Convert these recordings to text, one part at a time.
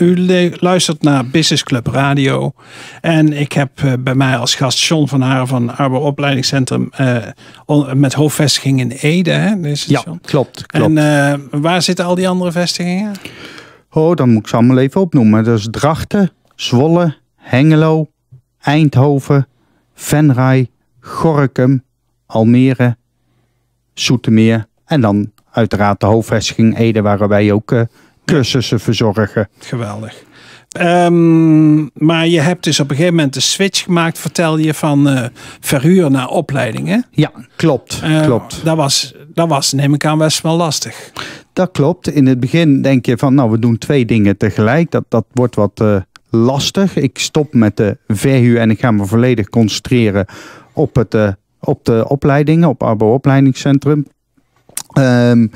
u luistert naar Business Club Radio. En ik heb eh, bij mij als gast John van Haren van Arbor Opleidingscentrum eh, met hoofdvestiging in Ede. Is ja, klopt. klopt. En eh, waar zitten al die andere vestigingen? Oh, dan moet ik ze allemaal even opnoemen. Dat is Drachten, Zwolle, Hengelo, Eindhoven, Venray, Gorkum, Almere, Soetermeer. En dan uiteraard de hoofdvestiging Ede, waar wij ook cursussen verzorgen. Geweldig. Ehm, maar je hebt dus op een gegeven moment de switch gemaakt, vertel je, van eh, verhuur naar opleidingen. Ja, klopt. Eh, klopt. Dat, was, dat was, neem ik aan, best wel lastig. Dat klopt. In het begin denk je van, nou, we doen twee dingen tegelijk. Dat, dat wordt wat eh, lastig. Ik stop met de verhuur en ik ga me volledig concentreren op, het, op de opleidingen, op Arbo Opleidingscentrum. Um,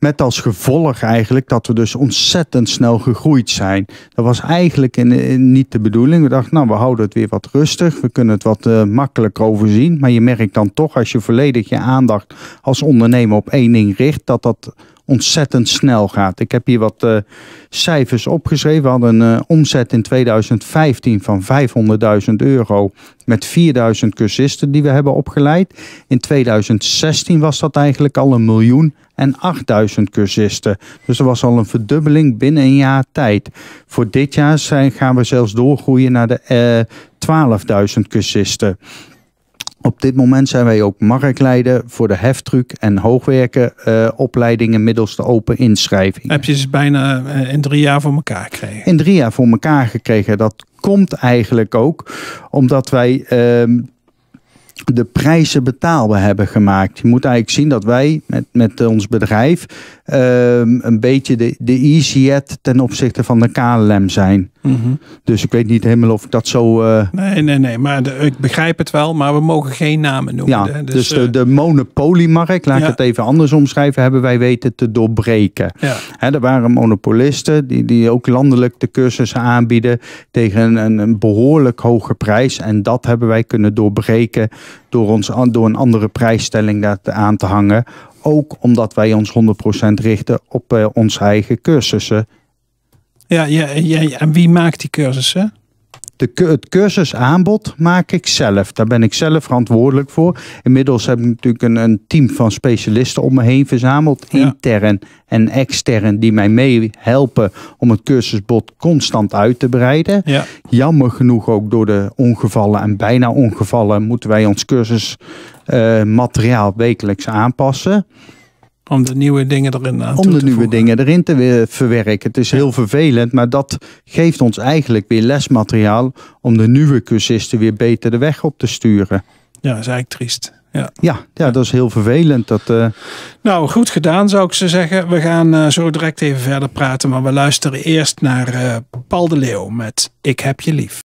met als gevolg eigenlijk dat we dus ontzettend snel gegroeid zijn. Dat was eigenlijk in, niet de bedoeling. We dachten, nou, we houden het weer wat rustig. We kunnen het wat uh, makkelijker overzien. Maar je merkt dan toch, als je volledig je aandacht als ondernemer op één ding richt, dat dat ontzettend snel gaat. Ik heb hier wat eh, cijfers opgeschreven. We hadden een eh, omzet in 2015 van 500.000 euro met 4000 cursisten die we hebben opgeleid. In 2016 was dat eigenlijk al een miljoen en 8000 cursisten. Dus er was al een verdubbeling binnen een jaar tijd. Voor dit jaar zijn, gaan we zelfs doorgroeien naar de 12.000 eh, cursisten. Op dit moment zijn wij ook marktleider voor de heftruck en hoogwerken eh, opleidingen middels de open inschrijving. Heb je ze bijna eh, in drie jaar voor elkaar gekregen? In drie jaar voor elkaar gekregen. Dat komt eigenlijk ook omdat wij ehm, de prijzen betaalbaar hebben gemaakt. Je moet eigenlijk zien dat wij met, met ons bedrijf ehm, een beetje de, de EasyJet ten opzichte van de KLM zijn. Mhm. Dus ik weet niet helemaal of ik dat zo. Eh, nee, nee, nee, maar ik begrijp het wel, maar we mogen geen namen noemen. Ja, dus, dus, de, eh, de, monopoliemarkt, laat ik het even anders omschrijven, hebben wij weten te doorbreken. Ja. Hè, er waren monopolisten die, die ook landelijk de cursussen aanbieden tegen een, een behoorlijk hoge prijs. En dat hebben wij kunnen doorbreken door, ons, door een andere prijsstelling daar aan te hangen. Ook omdat wij ons 100% richten op uh, onze eigen cursussen ja, ja, ja, en wie maakt die cursussen? De, het cursusaanbod maak ik zelf. Daar ben ik zelf verantwoordelijk voor. Inmiddels heb ik natuurlijk een, een team van specialisten om me heen verzameld, intern en extern, die mij meehelpen om het cursusbod constant uit te breiden. Jammer genoeg ook door de ongevallen en bijna ongevallen moeten wij ons cursusmateriaal eh, wekelijks aanpassen. Om de nieuwe dingen erin aan eh, Om de te nieuwe dingen erin te verwerken. Het is heel vervelend, maar dat geeft ons eigenlijk weer lesmateriaal om de nieuwe cursisten weer beter de weg op te sturen. Ja, dat is eigenlijk triest. Ja. ja. dat is heel vervelend. Dat, eh, Nou, goed gedaan zou ik ze zeggen. We gaan eh, zo direct even verder praten, maar we luisteren eerst naar uh, Paul de Leeuw met Ik heb je lief.